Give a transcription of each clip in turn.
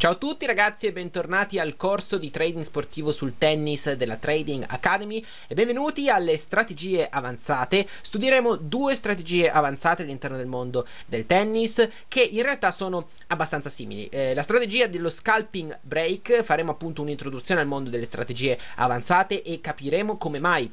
Ciao a tutti ragazzi e bentornati al corso di trading sportivo sul tennis della Trading Academy e benvenuti alle strategie avanzate. Studieremo due strategie avanzate all'interno del mondo del tennis che in realtà sono abbastanza simili. Eh, la strategia dello scalping break, faremo appunto un'introduzione al mondo delle strategie avanzate e capiremo come mai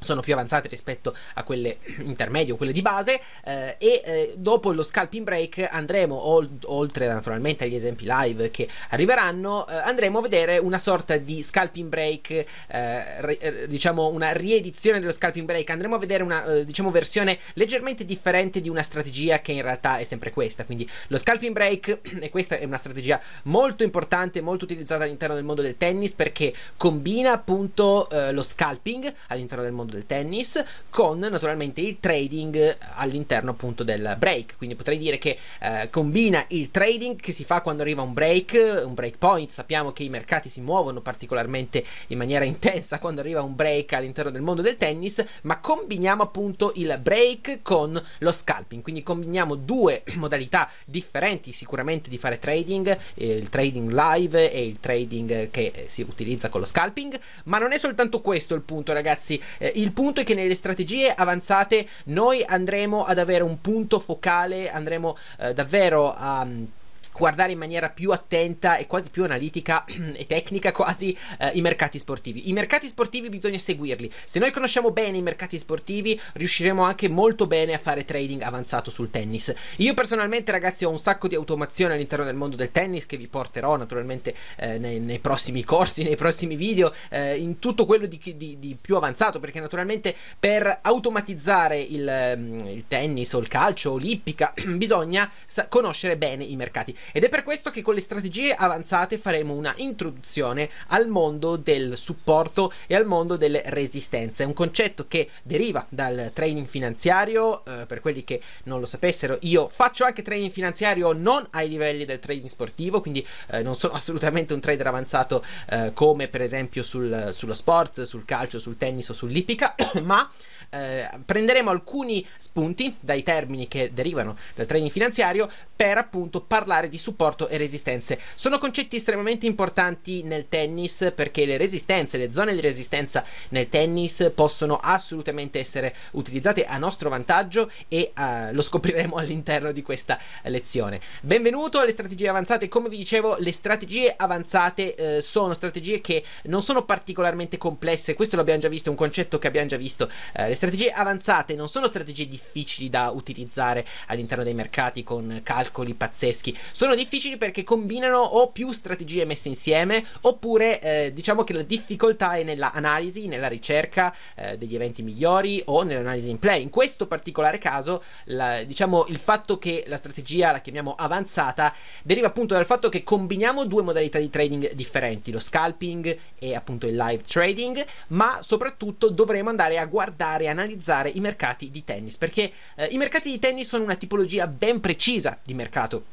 sono più avanzate rispetto a quelle intermedie o quelle di base eh, e eh, dopo lo scalping break andremo ol- oltre naturalmente agli esempi live che arriveranno eh, andremo a vedere una sorta di scalping break eh, re- eh, diciamo una riedizione dello scalping break andremo a vedere una eh, diciamo versione leggermente differente di una strategia che in realtà è sempre questa quindi lo scalping break e questa è una strategia molto importante molto utilizzata all'interno del mondo del tennis perché combina appunto lo scalping all'interno del mondo mondo del tennis con naturalmente il trading eh, all'interno appunto del break. Quindi potrei dire che eh, combina il trading che si fa quando arriva un break, un break point. Sappiamo che i mercati si muovono particolarmente in maniera intensa quando arriva un break all'interno del mondo del tennis, ma combiniamo appunto il break con lo scalping. Quindi combiniamo due modalità differenti sicuramente di fare trading, eh, il trading live e il trading che eh, si utilizza con lo scalping, ma non è soltanto questo il punto ragazzi. Eh, il punto è che nelle strategie avanzate noi andremo ad avere un punto focale, andremo eh, davvero a guardare in maniera più attenta e quasi più analitica e tecnica quasi eh, i mercati sportivi. I mercati sportivi bisogna seguirli. Se noi conosciamo bene i mercati sportivi, riusciremo anche molto bene a fare trading avanzato sul tennis. Io personalmente, ragazzi, ho un sacco di automazione all'interno del mondo del tennis che vi porterò naturalmente eh, nei, nei, prossimi corsi, nei prossimi video, eh, in tutto quello di, di, di, più avanzato, perché naturalmente per automatizzare il, mm, il tennis o il calcio o l'ippica bisogna conoscere bene i mercati. Ed è per questo che con le strategie avanzate faremo una introduzione al mondo del supporto e al mondo delle resistenze. È un concetto che deriva dal training finanziario, eh, per quelli che non lo sapessero, io faccio anche training finanziario non ai livelli del trading sportivo, quindi eh, non sono assolutamente un trader avanzato eh, come per esempio sul, sullo sport, sul calcio, sul tennis o sull'ipica, ma eh, prenderemo alcuni spunti dai termini che derivano dal training finanziario per appunto parlare di supporto e resistenze. Sono concetti estremamente importanti nel tennis perché le resistenze, le zone di resistenza nel tennis possono assolutamente essere utilizzate a nostro vantaggio e eh, lo scopriremo all'interno di questa lezione. Benvenuto alle strategie avanzate, come vi dicevo le strategie avanzate eh, sono strategie che non sono particolarmente complesse, questo l'abbiamo già visto, è un concetto che abbiamo già visto. Eh, strategie avanzate non sono strategie difficili da utilizzare all'interno dei mercati con calcoli pazzeschi, sono difficili perché combinano o più strategie messe insieme oppure eh, diciamo che la difficoltà è nell'analisi, nella ricerca eh, degli eventi migliori o nell'analisi in play. In questo particolare caso, la, diciamo il fatto che la strategia la chiamiamo avanzata deriva appunto dal fatto che combiniamo due modalità di trading differenti, lo scalping e appunto il live trading, ma soprattutto dovremo andare a guardare analizzare i mercati di tennis, perché eh, i mercati di tennis sono una tipologia ben precisa di mercato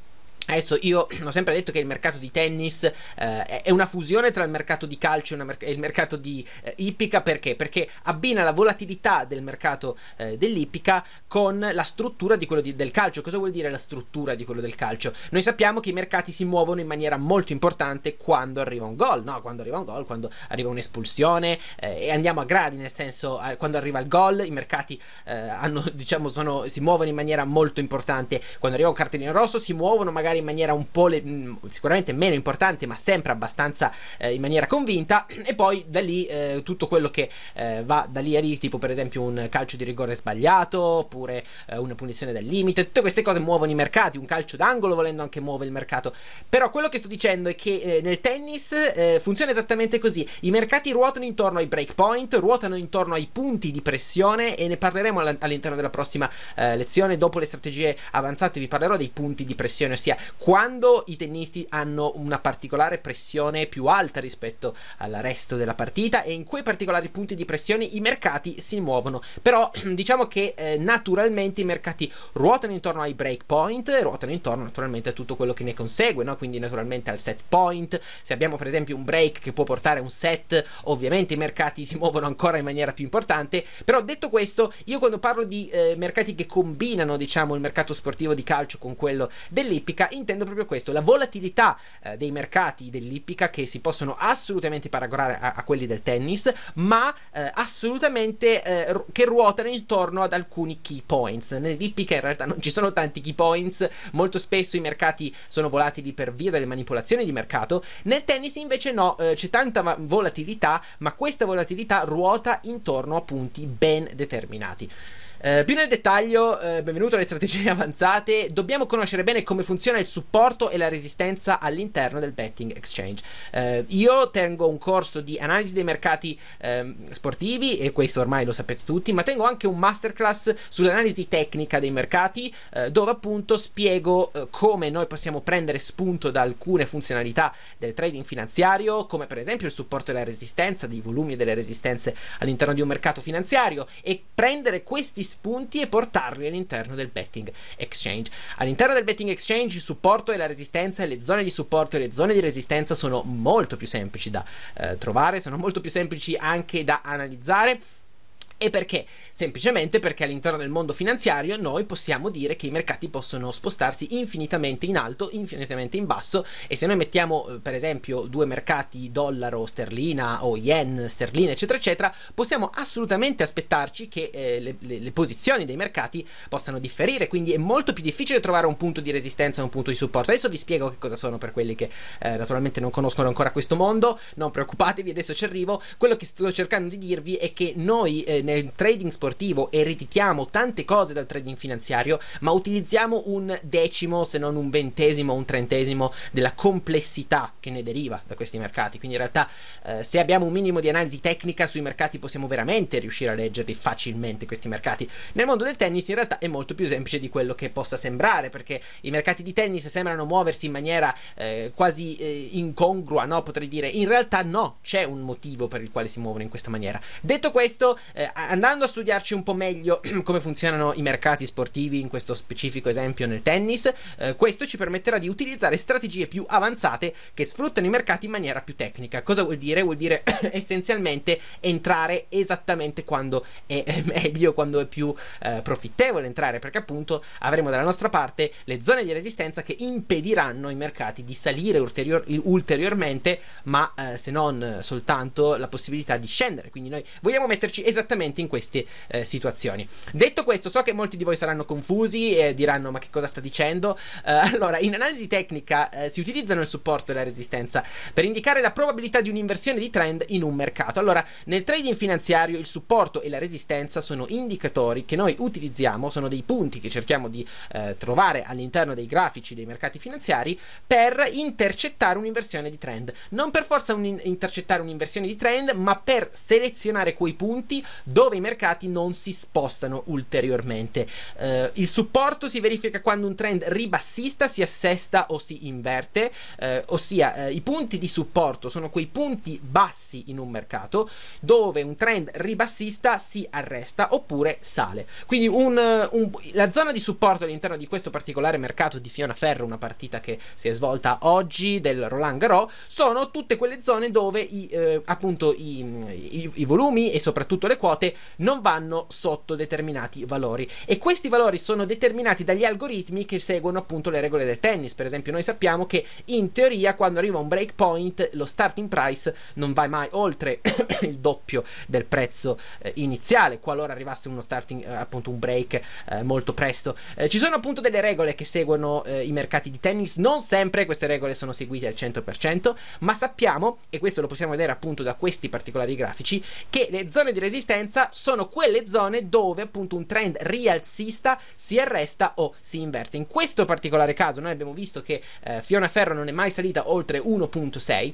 Adesso io ho sempre detto che il mercato di tennis eh, è una fusione tra il mercato di calcio e il mercato di eh, ippica perché? Perché abbina la volatilità del mercato eh, dell'ippica con la struttura di quello di- del calcio. Cosa vuol dire la struttura di quello del calcio? Noi sappiamo che i mercati si muovono in maniera molto importante quando arriva un gol, no? Quando arriva un gol, quando arriva un'espulsione eh, e andiamo a gradi, nel senso quando arriva il gol i mercati eh, hanno, diciamo, sono, si muovono in maniera molto importante. Quando arriva un cartellino rosso si muovono magari magari in maniera un po' le, mm, sicuramente meno importante, ma sempre abbastanza eh, in maniera convinta. E poi da lì eh, tutto quello che eh, va da lì a lì, tipo per esempio un calcio di rigore sbagliato, oppure eh, una punizione del limite, tutte queste cose muovono i mercati. Un calcio d'angolo volendo anche muove il mercato. Però quello che sto dicendo è che eh, nel tennis eh, funziona esattamente così: i mercati ruotano intorno ai break point, ruotano intorno ai punti di pressione e ne parleremo all'interno della prossima lezione. Dopo le strategie avanzate, vi parlerò dei punti di pressione, ossia quando i tennisti hanno una particolare pressione più alta rispetto al resto della partita e in quei particolari punti di pressione i mercati si muovono. Però diciamo che eh, naturalmente i mercati ruotano intorno ai break point, e ruotano intorno naturalmente a tutto quello che ne consegue, no? quindi naturalmente al set point. Se abbiamo per esempio un break che può portare un set, ovviamente i mercati si muovono ancora in maniera più importante. Però detto questo, io quando parlo di eh, mercati che combinano diciamo il mercato sportivo di calcio con quello dell'ippica, intendo proprio questo, la volatilità eh, dei mercati dell'ippica che si possono assolutamente paragonare a, a quelli del tennis, ma eh, assolutamente eh, che ruotano intorno ad alcuni key points. Nell'ippica in realtà non ci sono tanti key points, molto spesso i mercati sono volatili per via delle manipolazioni di mercato, nel tennis invece no, eh, c'è tanta volatilità, ma questa volatilità ruota intorno a punti ben determinati. Eh, più nel dettaglio, eh, benvenuto alle strategie avanzate, dobbiamo conoscere bene come funziona il supporto e la resistenza all'interno del betting exchange. Eh, io tengo un corso di analisi dei mercati ehm, sportivi e questo ormai lo sapete tutti, ma tengo anche un masterclass sull'analisi tecnica dei mercati eh, dove appunto spiego eh, come noi possiamo prendere spunto da alcune funzionalità del trading finanziario, come per esempio il supporto e la resistenza, dei volumi e delle resistenze all'interno di un mercato finanziario e prendere questi spunti e portarli all'interno del betting exchange. All'interno del betting exchange il supporto e la resistenza e le zone di supporto e le zone di resistenza sono molto più semplici da eh, trovare, sono molto più semplici anche da analizzare e perché? Semplicemente perché all'interno del mondo finanziario noi possiamo dire che i mercati possono spostarsi infinitamente in alto, infinitamente in basso e se noi mettiamo eh, per esempio due mercati dollaro, sterlina o yen, sterlina eccetera eccetera, possiamo assolutamente aspettarci che eh, le, le, le, posizioni dei mercati possano differire, quindi è molto più difficile trovare un punto di resistenza e un punto di supporto. Adesso vi spiego che cosa sono per quelli che eh, naturalmente non conoscono ancora questo mondo, non preoccupatevi, adesso ci arrivo. Quello che sto cercando di dirvi è che noi eh, nel trading sportivo ereditiamo tante cose dal trading finanziario, ma utilizziamo un decimo, se non un ventesimo, un trentesimo della complessità che ne deriva da questi mercati. Quindi in realtà eh, se abbiamo un minimo di analisi tecnica sui mercati possiamo veramente riuscire a leggerli facilmente questi mercati. Nel mondo del tennis in realtà è molto più semplice di quello che possa sembrare, perché i mercati di tennis sembrano muoversi in maniera eh, quasi eh, incongrua, no? potrei dire. In realtà no, c'è un motivo per il quale si muovono in questa maniera. Detto questo, eh, andando a studiarci un po' meglio come funzionano i mercati sportivi, in questo specifico esempio nel tennis, eh, questo ci permetterà di utilizzare strategie più avanzate che sfruttano i mercati in maniera più tecnica. Cosa vuol dire? Vuol dire essenzialmente entrare esattamente quando è, eh, meglio, quando è più eh, profittevole entrare, perché appunto avremo dalla nostra parte le zone di resistenza che impediranno ai mercati di salire ulterior- ulteriormente, ma eh, se non soltanto la possibilità di scendere. Quindi noi vogliamo metterci esattamente esattamente in queste eh, situazioni. Detto questo, so che molti di voi saranno confusi e diranno ma che cosa sta dicendo? Eh, allora, in analisi tecnica eh, si utilizzano il supporto e la resistenza per indicare la probabilità di un'inversione di trend in un mercato. Allora, nel trading finanziario il supporto e la resistenza sono indicatori che noi utilizziamo, sono dei punti che cerchiamo di eh, trovare all'interno dei grafici dei mercati finanziari per intercettare un'inversione di trend. Non per forza un in- intercettare un'inversione di trend, ma per selezionare quei punti dove dove i mercati non si spostano ulteriormente. Eh, il supporto si verifica quando un trend ribassista si assesta o si inverte, eh, ossia eh, i punti di supporto sono quei punti bassi in un mercato dove un trend ribassista si arresta oppure sale. Quindi un, un, la zona di supporto all'interno di questo particolare mercato di Fiona Ferro, una partita che si è svolta oggi del Roland Garros, sono tutte quelle zone dove i, eh, appunto i, i, i volumi e soprattutto le quote volte non vanno sotto determinati valori e questi valori sono determinati dagli algoritmi che seguono appunto le regole del tennis. Per esempio, noi sappiamo che in teoria quando arriva un break point lo starting price non va mai oltre il doppio del prezzo eh, iniziale, qualora arrivasse uno starting eh, appunto un break eh, molto presto. Eh, ci sono appunto delle regole che seguono eh, i mercati di tennis, non sempre queste regole sono seguite al 100%, ma sappiamo e questo lo possiamo vedere appunto da questi particolari grafici che le zone di resistenza conseguenza sono quelle zone dove appunto un trend rialzista si arresta o si inverte. In questo particolare caso noi abbiamo visto che eh, Fiona Ferro non è mai salita oltre 1.6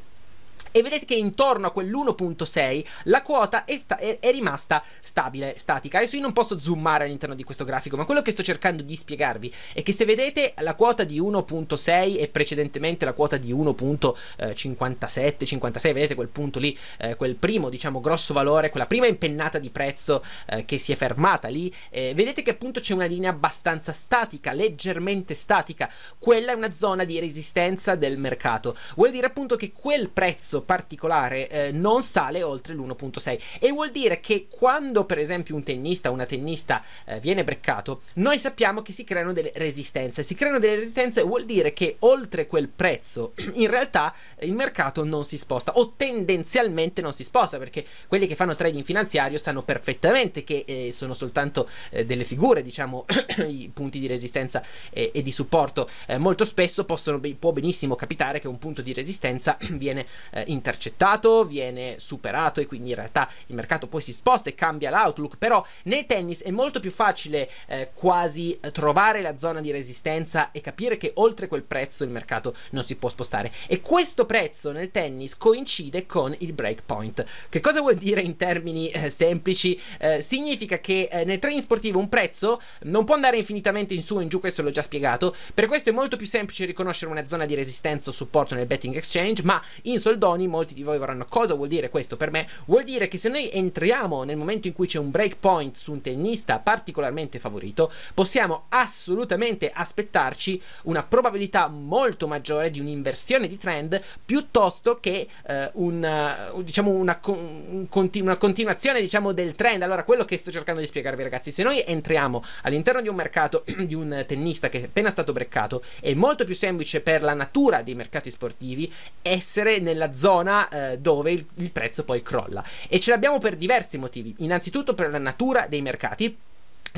e vedete che intorno a quell'1.6 la quota è, sta- è, rimasta stabile, statica. Adesso io non posso zoomare all'interno di questo grafico, ma quello che sto cercando di spiegarvi è che se vedete la quota di 1.6 e precedentemente la quota di 1.57, 56, eh, vedete quel punto lì, eh, quel primo diciamo grosso valore, quella prima impennata di prezzo eh, che si è fermata lì, eh, vedete che appunto c'è una linea abbastanza statica, leggermente statica, quella è una zona di resistenza del mercato. Vuol dire appunto che quel prezzo particolare eh, non sale oltre l'1.6 e vuol dire che quando per esempio un tennista o una tennista eh, viene breccato noi sappiamo che si creano delle resistenze si creano delle resistenze vuol dire che oltre quel prezzo in realtà eh, il mercato non si sposta o tendenzialmente non si sposta perché quelli che fanno trading finanziario sanno perfettamente che eh, sono soltanto eh, delle figure diciamo i punti di resistenza e, eh, e di supporto molto spesso possono, può benissimo capitare che un punto di resistenza viene eh, intercettato, viene superato e quindi in realtà il mercato poi si sposta e cambia l'outlook, però nel tennis è molto più facile eh, quasi trovare la zona di resistenza e capire che oltre quel prezzo il mercato non si può spostare e questo prezzo nel tennis coincide con il break point. Che cosa vuol dire in termini eh, semplici? Eh, significa che eh, nel training sportivo un prezzo non può andare infinitamente in su e in giù, questo l'ho già spiegato, per questo è molto più semplice riconoscere una zona di resistenza o supporto nel betting exchange, ma in soldoni opinioni, molti di voi vorranno cosa vuol dire questo per me? Vuol dire che se noi entriamo nel momento in cui c'è un break point su un tennista particolarmente favorito, possiamo assolutamente aspettarci una probabilità molto maggiore di un'inversione di trend piuttosto che eh, una, eh, diciamo una, un continu- una continuazione diciamo, del trend. Allora, quello che sto cercando di spiegarvi, ragazzi, se noi entriamo all'interno di un mercato di un tennista che è appena stato breccato, è molto più semplice per la natura dei mercati sportivi essere nella zona zona eh, dove il, il prezzo poi crolla. E ce l'abbiamo per diversi motivi. Innanzitutto per la natura dei mercati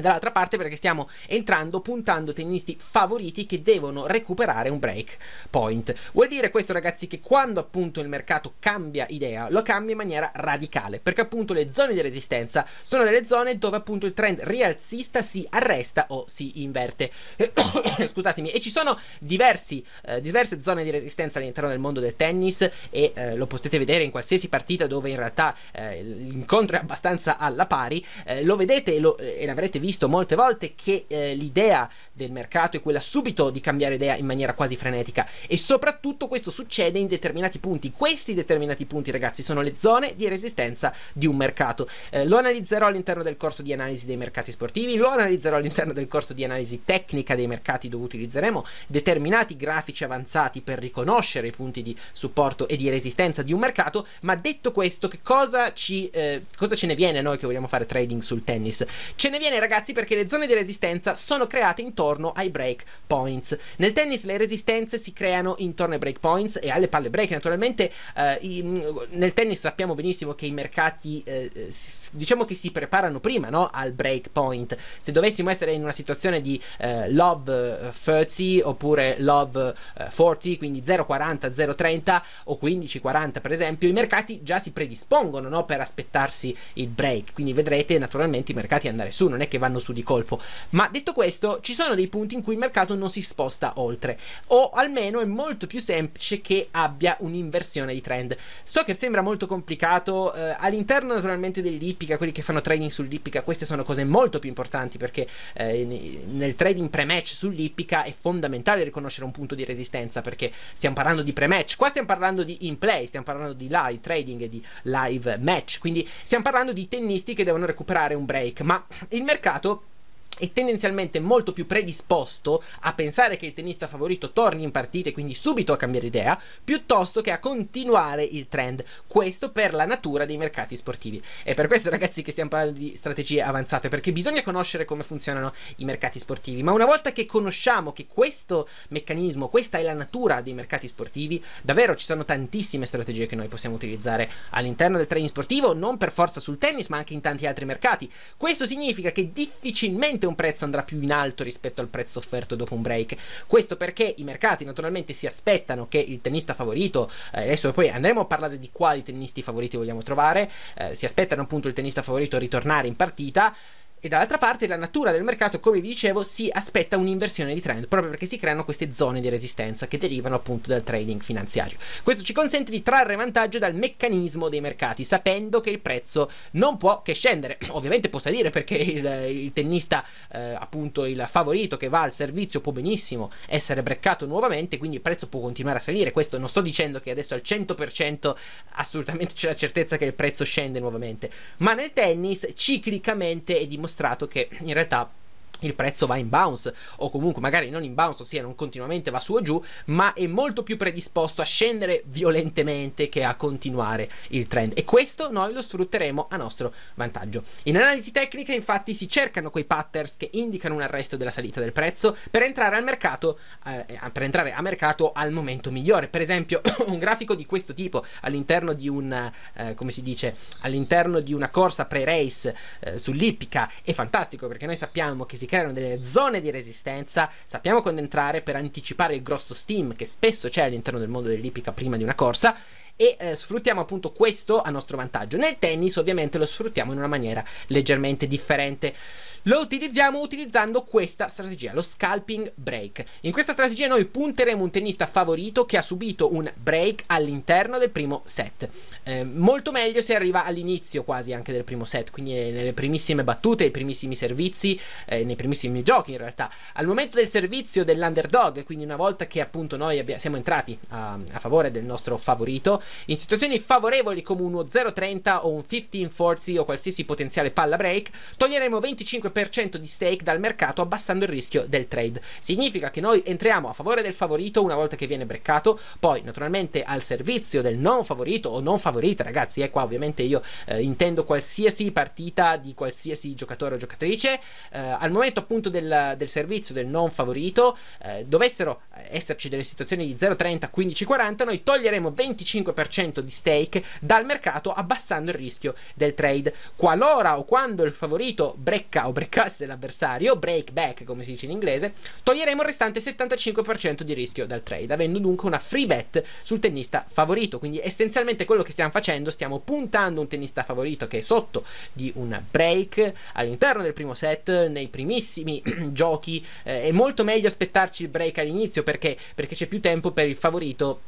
dall'altra parte perché stiamo entrando puntando tennisti favoriti che devono recuperare un break point. Vuol dire questo ragazzi che quando appunto il mercato cambia idea, lo cambia in maniera radicale, perché appunto le zone di resistenza sono delle zone dove appunto il trend rialzista si arresta o si inverte. Scusatemi, e ci sono diversi, eh, diverse zone di resistenza all'interno del mondo del tennis e eh, lo potete vedere in qualsiasi partita dove in realtà eh, l'incontro è abbastanza alla pari, eh, lo vedete e, lo, eh, e l'avrete visto visto molte volte che eh, l'idea del mercato è quella subito di cambiare idea in maniera quasi frenetica e soprattutto questo succede in determinati punti. Questi determinati punti, ragazzi, sono le zone di resistenza di un mercato. Eh, lo analizzerò all'interno del corso di analisi dei mercati sportivi, lo analizzerò all'interno del corso di analisi tecnica dei mercati dove utilizzeremo determinati grafici avanzati per riconoscere i punti di supporto e di resistenza di un mercato, ma detto questo che cosa ci, eh, cosa ce ne viene a noi che vogliamo fare trading sul tennis? Ce ne viene ragazzi ragazzi perché le zone di resistenza sono create intorno ai break points. Nel tennis le resistenze si creano intorno ai break points e alle palle break. Naturalmente eh, in, mm, nel tennis sappiamo benissimo che i mercati eh, diciamo che si preparano prima no? al break point. Se dovessimo essere in una situazione di eh, lob 30 eh, oppure lob 40, eh, quindi 0,40, 0,30 o 15,40 per esempio, i mercati già si predispongono no? per aspettarsi il break. Quindi vedrete naturalmente i mercati andare su, non è che va vanno su di colpo. Ma detto questo, ci sono dei punti in cui il mercato non si sposta oltre, o almeno è molto più semplice che abbia un'inversione di trend. So che sembra molto complicato eh, all'interno naturalmente dell'ippica, quelli che fanno trading sull'ippica, queste sono cose molto più importanti perché eh, nel trading pre-match sull'ippica è fondamentale riconoscere un punto di resistenza perché stiamo parlando di pre-match, qua stiamo parlando di in play, stiamo parlando di live trading e di live match, quindi stiamo parlando di tennisti che devono recuperare un break, ma il mercato A toi è tendenzialmente molto più predisposto a pensare che il tennista favorito torni in partita e quindi subito a cambiare idea, piuttosto che a continuare il trend. Questo per la natura dei mercati sportivi. È per questo, ragazzi, che stiamo parlando di strategie avanzate, perché bisogna conoscere come funzionano i mercati sportivi. Ma una volta che conosciamo che questo meccanismo, questa è la natura dei mercati sportivi, davvero ci sono tantissime strategie che noi possiamo utilizzare all'interno del training sportivo, non per forza sul tennis, ma anche in tanti altri mercati. Questo significa che difficilmente sicuramente un prezzo andrà più in alto rispetto al prezzo offerto dopo un break. Questo perché i mercati naturalmente si aspettano che il tennista favorito, eh, adesso poi andremo a parlare di quali tennisti favoriti vogliamo trovare, eh, si aspettano appunto il tennista favorito a ritornare in partita. E dall'altra parte la natura del mercato, come vi dicevo, si aspetta un'inversione di trend, proprio perché si creano queste zone di resistenza che derivano appunto dal trading finanziario. Questo ci consente di trarre vantaggio dal meccanismo dei mercati, sapendo che il prezzo non può che scendere. Ovviamente può salire perché il, il tennista, eh, appunto il favorito che va al servizio, può benissimo essere breccato nuovamente, quindi il prezzo può continuare a salire. Questo non sto dicendo che adesso al 100% assolutamente c'è la certezza che il prezzo scende nuovamente, ma nel tennis ciclicamente è dimostrato dimostrato che in realtà il prezzo va in bounce o comunque magari non in bounce, ossia non continuamente va su o giù, ma è molto più predisposto a scendere violentemente che a continuare il trend e questo noi lo sfrutteremo a nostro vantaggio. In analisi tecnica infatti si cercano quei patterns che indicano un arresto della salita del prezzo per entrare al mercato eh, eh per entrare a mercato al momento migliore. Per esempio, un grafico di questo tipo all'interno di un eh, come si dice, all'interno di una corsa pre-race eh, sull'ippica è fantastico perché noi sappiamo che si si creano delle zone di resistenza, sappiamo quando entrare per anticipare il grosso steam che spesso c'è all'interno del mondo dell'ippica prima di una corsa e eh, sfruttiamo appunto questo a nostro vantaggio. Nel tennis ovviamente lo sfruttiamo in una maniera leggermente differente. Lo utilizziamo utilizzando questa strategia, lo scalping break. In questa strategia noi punteremo un tennista favorito che ha subito un break all'interno del primo set. Eh, molto meglio se arriva all'inizio quasi anche del primo set, quindi nelle primissime battute, nei primissimi servizi, eh, nei primissimi giochi in realtà. Al momento del servizio dell'underdog, quindi una volta che appunto noi abbia- siamo entrati a-, a favore del nostro favorito, in situazioni favorevoli come uno 0-30 o un 15-40 o qualsiasi potenziale palla break, toglieremo 25 4% di stake dal mercato abbassando il rischio del trade. Significa che noi entriamo a favore del favorito una volta che viene breccato, poi naturalmente al servizio del non favorito o non favorita, ragazzi, e eh, qua ovviamente io eh, intendo qualsiasi partita di qualsiasi giocatore o giocatrice, eh, al momento appunto del, del, servizio del non favorito eh, dovessero esserci delle situazioni di 0,30, 15,40, noi toglieremo 25% di stake dal mercato abbassando il rischio del trade. Qualora o quando il favorito brecca o brecca breakasse l'avversario, break back come si dice in inglese, toglieremo il restante 75% di rischio dal trade, avendo dunque una free bet sul tennista favorito. Quindi essenzialmente quello che stiamo facendo, stiamo puntando un tennista favorito che è sotto di un break all'interno del primo set, nei primissimi giochi. Eh, è molto meglio aspettarci il break all'inizio perché, perché c'è più tempo per il favorito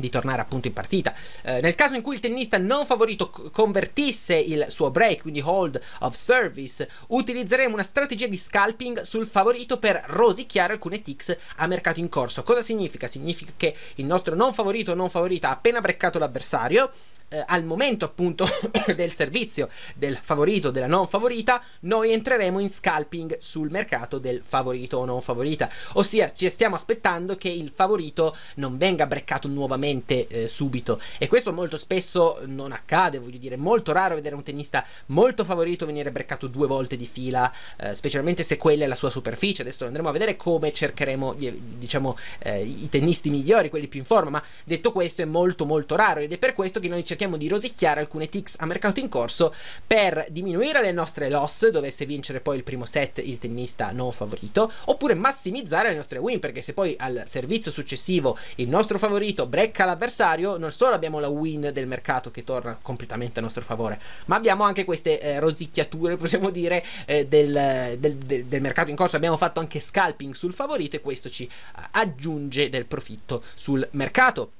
di tornare appunto in partita. Eh, nel caso in cui il tennista non favorito convertisse il suo break, quindi hold of service, utilizzeremo una strategia di scalping sul favorito per rosicchiare alcune ticks a mercato in corso. Cosa significa? Significa che il nostro non favorito o non favorita ha appena breccato l'avversario, eh, al momento appunto del servizio del favorito della non favorita, noi entreremo in scalping sul mercato del favorito o non favorita. Ossia, ci stiamo aspettando che il favorito non venga breccato nuovamente veramente eh, subito e questo molto spesso non accade voglio dire è molto raro vedere un tennista molto favorito venire breccato due volte di fila eh, specialmente se quella è la sua superficie adesso andremo a vedere come cercheremo eh, diciamo eh, i tennisti migliori quelli più in forma ma detto questo è molto molto raro ed è per questo che noi cerchiamo di rosicchiare alcune tics a mercato in corso per diminuire le nostre loss dovesse vincere poi il primo set il tennista non favorito oppure massimizzare le nostre win perché se poi al servizio successivo il nostro favorito break secca l'avversario, non solo abbiamo la win del mercato che torna completamente a nostro favore, ma abbiamo anche queste eh, rosicchiature, possiamo dire, eh, del, del, del, del, mercato in corso. Abbiamo fatto anche scalping sul favorito e questo ci eh, aggiunge del profitto sul mercato.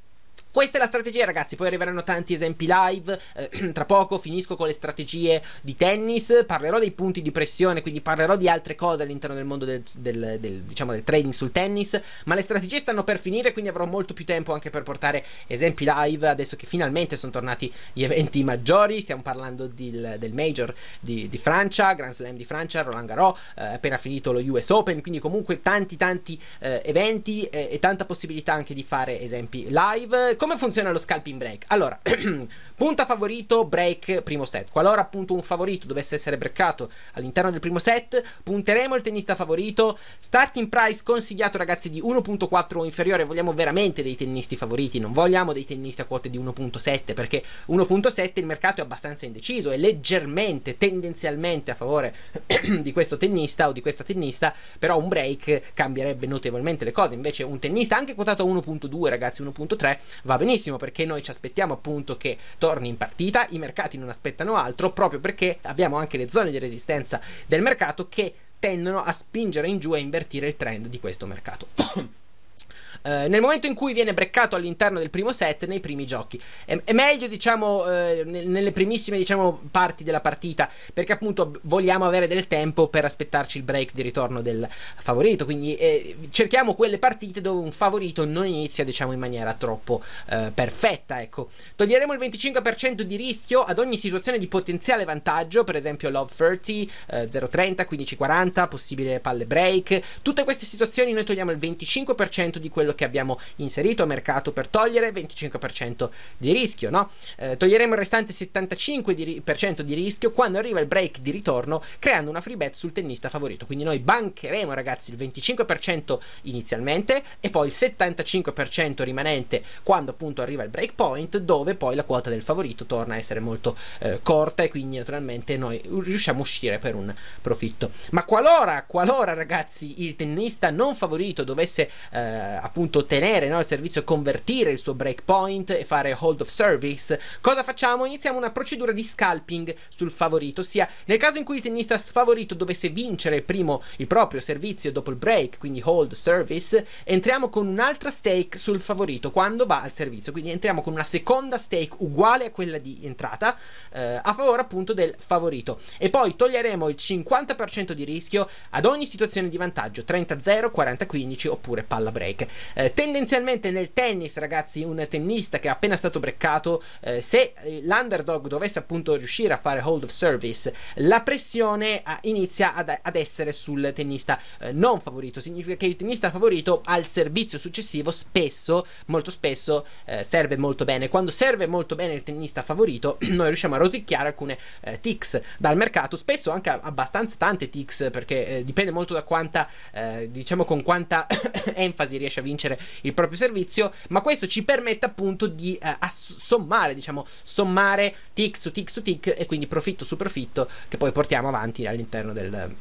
Questa è la strategia, ragazzi. Poi arriveranno tanti esempi live. Eh, tra poco finisco con le strategie di tennis. Parlerò dei punti di pressione, quindi parlerò di altre cose all'interno del mondo del, del, del, diciamo, del trading sul tennis. Ma le strategie stanno per finire, quindi avrò molto più tempo anche per portare esempi live. Adesso che finalmente sono tornati gli eventi maggiori, stiamo parlando di, del Major di, di, Francia, Grand Slam di Francia, Roland Garros, eh, appena finito lo US Open. Quindi, comunque, tanti, tanti eh, eventi eh, e tanta possibilità anche di fare esempi live. Come come funziona lo scalping break? Allora, punta favorito, break primo set. Qualora appunto un favorito dovesse essere breakato all'interno del primo set, punteremo il tennista favorito. Starting price consigliato ragazzi di 1.4 o inferiore. Vogliamo veramente dei tennisti favoriti, non vogliamo dei tennisti a quote di 1.7 perché 1.7 il mercato è abbastanza indeciso, è leggermente, tendenzialmente a favore di questo tennista o di questa tennista, però un break cambierebbe notevolmente le cose. Invece un tennista anche quotato a 1.2 ragazzi, 1.3 va benissimo perché noi ci aspettiamo appunto che torni in partita, i mercati non aspettano altro proprio perché abbiamo anche le zone di resistenza del mercato che tendono a spingere in giù e invertire il trend di questo mercato. Eh, nel momento in cui viene breccato all'interno del primo set nei primi giochi. È, è meglio, diciamo, eh, nelle primissime diciamo, parti della partita, perché appunto vogliamo avere del tempo per aspettarci il break di ritorno del favorito. Quindi eh, cerchiamo quelle partite dove un favorito non inizia, diciamo, in maniera troppo eh, perfetta. Ecco. Toglieremo il 25% di rischio ad ogni situazione di potenziale vantaggio, per esempio Love 30, 030, 1540, possibile palle break. Tutte queste situazioni noi togliamo il 25% di quello quello che abbiamo inserito mercato per togliere 25% di rischio, no? eh, toglieremo il restante 75% di, di rischio quando arriva il break di ritorno creando una free bet sul tennista favorito. Quindi noi bancheremo ragazzi il 25% inizialmente e poi il 75% rimanente quando appunto arriva il break point dove poi la quota del favorito torna a essere molto eh, corta e quindi naturalmente noi riusciamo a uscire per un profitto. Ma qualora, qualora ragazzi il tennista non favorito dovesse eh, appunto appunto tenere no, il servizio, convertire il suo breakpoint e fare hold of service, cosa facciamo? Iniziamo una procedura di scalping sul favorito, ossia nel caso in cui il tennista sfavorito dovesse vincere primo il proprio servizio dopo il break, quindi hold service, entriamo con un'altra stake sul favorito quando va al servizio, quindi entriamo con una seconda stake uguale a quella di entrata eh, a favore appunto del favorito e poi toglieremo il 50% di rischio ad ogni situazione di vantaggio 30-0, 40-15 oppure palla break. Eh, tendenzialmente nel tennis, ragazzi, un tennista che è appena stato breccato, eh, se eh, l'underdog dovesse appunto riuscire a fare hold of service, la pressione a, ah, inizia ad, ad, essere sul tennista eh, non favorito. Significa che il tennista favorito al servizio successivo spesso, molto spesso, eh, serve molto bene. Quando serve molto bene il tennista favorito, noi riusciamo a rosicchiare alcune eh, ticks dal mercato, spesso anche abbastanza tante ticks, perché dipende molto da quanta, diciamo, con quanta enfasi riesce a vincere vincere il proprio servizio, ma questo ci permette appunto di eh, ass- sommare, diciamo, sommare tick su tick su tick e quindi profitto su profitto che poi portiamo avanti all'interno del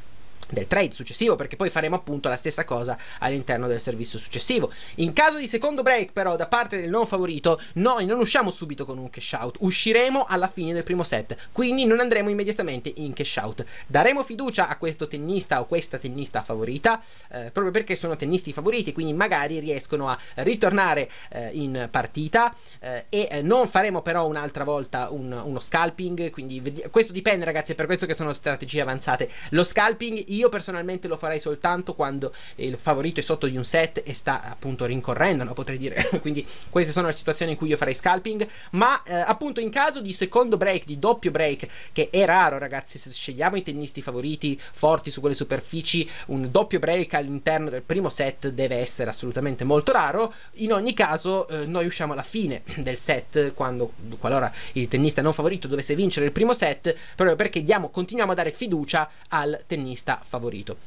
del trade successivo perché poi faremo appunto la stessa cosa all'interno del servizio successivo in caso di secondo break però da parte del non favorito noi non usciamo subito con un cash out usciremo alla fine del primo set quindi non andremo immediatamente in cash out daremo fiducia a questo tennista o questa tennista favorita eh, proprio perché sono tennisti favoriti quindi magari riescono a ritornare eh, in partita eh, e eh, non faremo però un'altra volta un, uno scalping quindi questo dipende ragazzi è per questo che sono strategie avanzate lo scalping io personalmente lo farei soltanto quando il favorito è sotto di un set e sta appunto rincorrendo, no? potrei dire. Quindi queste sono le situazioni in cui io farei scalping. Ma eh, appunto in caso di secondo break, di doppio break, che è raro ragazzi, se scegliamo i tennisti favoriti forti su quelle superfici, un doppio break all'interno del primo set deve essere assolutamente molto raro. In ogni caso eh, noi usciamo alla fine del set quando qualora il tennista non favorito dovesse vincere il primo set, proprio perché diamo, continuiamo a dare fiducia al tennista favorito.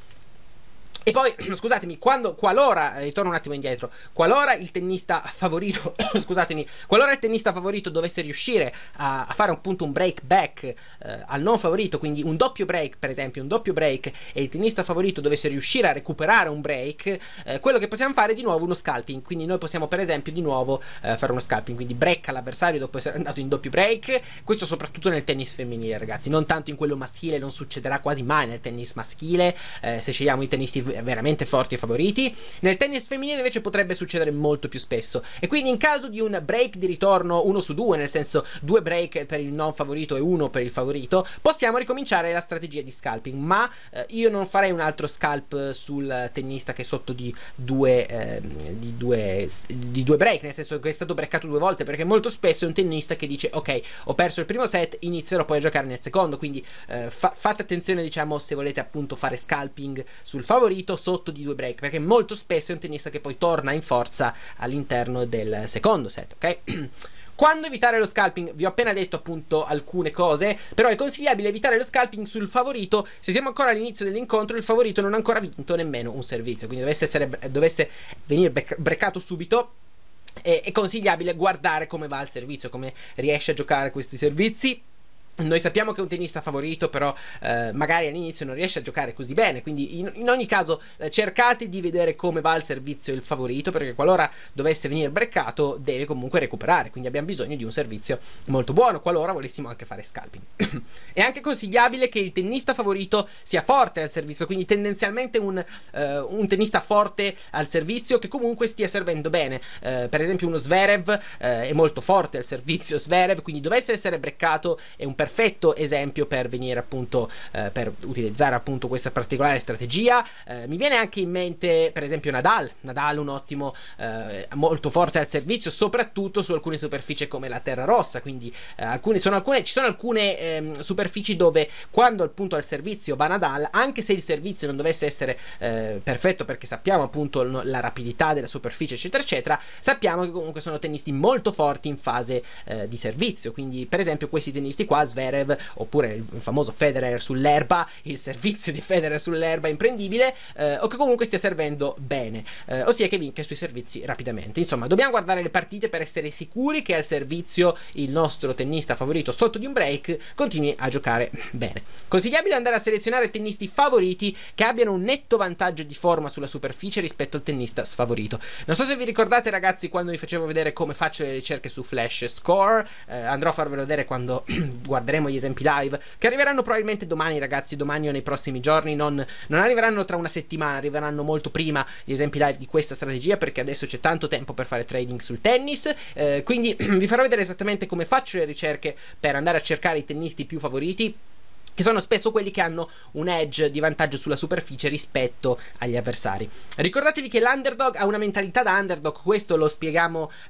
E poi, scusatemi, quando, qualora, eh, ritorno un attimo indietro, qualora il tennista favorito, scusatemi, qualora il tennista favorito dovesse riuscire a, a fare appunto un break back eh, al non favorito, quindi un doppio break per esempio, un doppio break, e il tennista favorito dovesse riuscire a recuperare un break, eh, quello che possiamo fare è di nuovo uno scalping, quindi noi possiamo per esempio di nuovo eh, fare uno scalping, quindi break all'avversario dopo essere andato in doppio break, questo soprattutto nel tennis femminile ragazzi, non tanto in quello maschile, non succederà quasi mai nel tennis maschile, eh, se scegliamo i tennisti veramente forti e favoriti. Nel tennis femminile invece potrebbe succedere molto più spesso. E quindi in caso di un break di ritorno uno su due, nel senso due break per il non favorito e uno per il favorito, possiamo ricominciare la strategia di scalping. Ma eh, io non farei un altro scalp sul tennista che è sotto di due, eh, di, due, di due break, nel senso che è stato breakato due volte, perché molto spesso è un tennista che dice ok, ho perso il primo set, inizierò poi a giocare nel secondo. Quindi eh, fa- fate attenzione, diciamo, se volete appunto fare scalping sul favorito favorito sotto di due break, perché molto spesso è un tennista che poi torna in forza all'interno del secondo set, ok? Quando evitare lo scalping? Vi ho appena detto appunto alcune cose, però è consigliabile evitare lo scalping sul favorito. Se siamo ancora all'inizio dell'incontro, il favorito non ha ancora vinto nemmeno un servizio, quindi dovesse, essere, dovesse venire breccato subito. È, consigliabile guardare come va il servizio, come riesce a giocare questi servizi noi sappiamo che è un tennista favorito, però eh, magari all'inizio non riesce a giocare così bene. Quindi, in, in ogni caso, eh, cercate di vedere come va al servizio il favorito, perché qualora dovesse venire breccato, deve comunque recuperare. Quindi, abbiamo bisogno di un servizio molto buono, qualora volessimo anche fare scalping. è anche consigliabile che il tennista favorito sia forte al servizio, quindi tendenzialmente un, eh, un tennista forte al servizio che comunque stia servendo bene. Eh, per esempio, uno Sverev eh, è molto forte al servizio Sverev, quindi dovesse essere breccato, è un perfetto perfetto esempio per venire appunto eh, per utilizzare appunto questa particolare strategia. Eh, mi viene anche in mente per esempio Nadal, Nadal un ottimo eh, molto forte al servizio soprattutto su alcune superfici come la terra rossa, quindi eh, alcune, sono alcune, ci sono alcune ehm, superfici dove quando appunto al servizio va Nadal, anche se il servizio non dovesse essere eh, perfetto perché sappiamo appunto la rapidità della superficie eccetera eccetera, sappiamo che comunque sono tennisti molto forti in fase eh, di servizio, quindi per esempio questi tennisti qua Zverev oppure il famoso Federer sull'erba, il servizio di Federer sull'erba imprendibile eh, o che comunque stia servendo bene, eh, ossia che vinca sui servizi rapidamente. Insomma, dobbiamo guardare le partite per essere sicuri che al servizio il nostro tennista favorito sotto di un break continui a giocare bene. Consigliabile andare a selezionare tennisti favoriti che abbiano un netto vantaggio di forma sulla superficie rispetto al tennista sfavorito. Non so se vi ricordate ragazzi quando vi facevo vedere come faccio le ricerche su Flash Score, eh, andrò a farvelo vedere quando guardate guarderemo gli esempi live che arriveranno probabilmente domani, ragazzi, domani o nei prossimi giorni. Non, non arriveranno tra una settimana, arriveranno molto prima gli esempi live di questa strategia perché adesso c'è tanto tempo per fare trading sul tennis. Eh, quindi vi farò vedere esattamente come faccio le ricerche per andare a cercare i tennisti più favoriti che sono spesso quelli che hanno un edge di vantaggio sulla superficie rispetto agli avversari. Ricordatevi che l'underdog ha una mentalità da underdog, questo lo,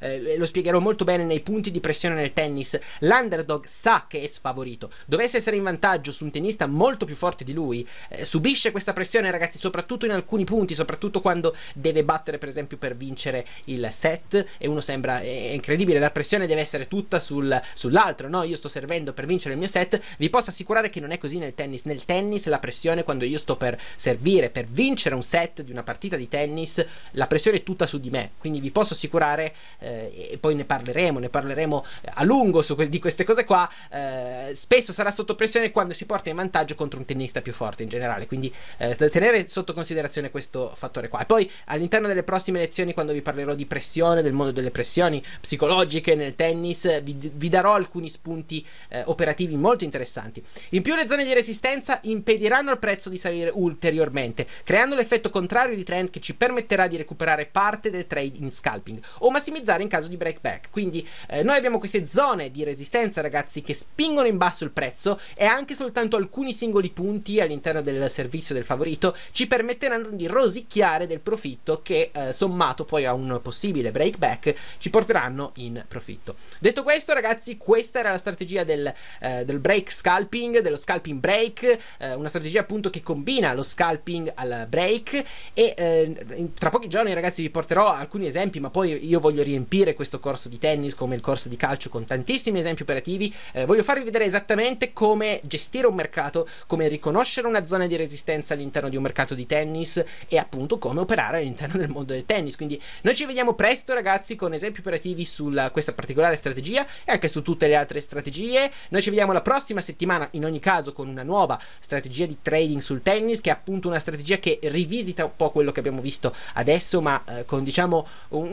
eh, lo spiegherò molto bene nei punti di pressione nel tennis. L'underdog sa che è sfavorito, dovesse essere in vantaggio su un tennista molto più forte di lui, eh, subisce questa pressione ragazzi soprattutto in alcuni punti, soprattutto quando deve battere per esempio per vincere il set e uno sembra è incredibile, la pressione deve essere tutta sul, sull'altro, no? Io sto servendo per vincere il mio set, vi posso assicurare che non è così nel tennis. Nel tennis la pressione quando io sto per servire, per vincere un set di una partita di tennis, la pressione è tutta su di me. Quindi vi posso assicurare, eh, e poi ne parleremo, ne parleremo eh, a lungo que- di queste cose qua. Eh, spesso sarà sotto pressione quando si porta in vantaggio contro un tennista più forte in generale. Quindi eh, tenere sotto considerazione questo fattore qua. E poi all'interno delle prossime lezioni, quando vi parlerò di pressione, del mondo delle pressioni psicologiche nel tennis, vi, vi darò alcuni spunti eh, operativi molto interessanti. In più le zone di resistenza impediranno al prezzo di salire ulteriormente, creando l'effetto contrario di trend che ci permetterà di recuperare parte del trade in scalping o massimizzare in caso di breakback. Quindi eh, noi abbiamo queste zone di resistenza, ragazzi, che spingono in basso il prezzo e anche soltanto alcuni singoli punti all'interno del servizio del favorito ci permetteranno di rosicchiare del profitto che eh, sommato poi a un possibile breakback ci porteranno in profitto. Detto questo, ragazzi, questa era la strategia del, eh, del break scalping, dello scalping scalping break, eh, una strategia appunto che combina lo scalping al break e eh, tra pochi giorni ragazzi vi porterò alcuni esempi, ma poi io voglio riempire questo corso di tennis come il corso di calcio con tantissimi esempi operativi, eh, voglio farvi vedere esattamente come gestire un mercato, come riconoscere una zona di resistenza all'interno di un mercato di tennis e appunto come operare all'interno del mondo del tennis. Quindi noi ci vediamo presto ragazzi con esempi operativi su questa particolare strategia e anche su tutte le altre strategie. Noi ci vediamo la prossima settimana in ogni caso caso con una nuova strategia di trading sul tennis che è appunto una strategia che rivisita un po' quello che abbiamo visto adesso ma eh, con diciamo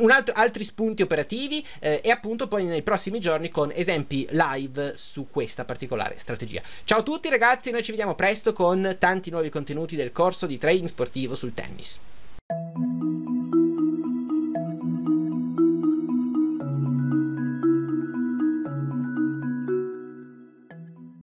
altro, altri spunti operativi eh, e appunto poi nei prossimi giorni con esempi live su questa particolare strategia. Ciao a tutti ragazzi, noi ci vediamo presto con tanti nuovi contenuti del corso di trading sportivo sul tennis.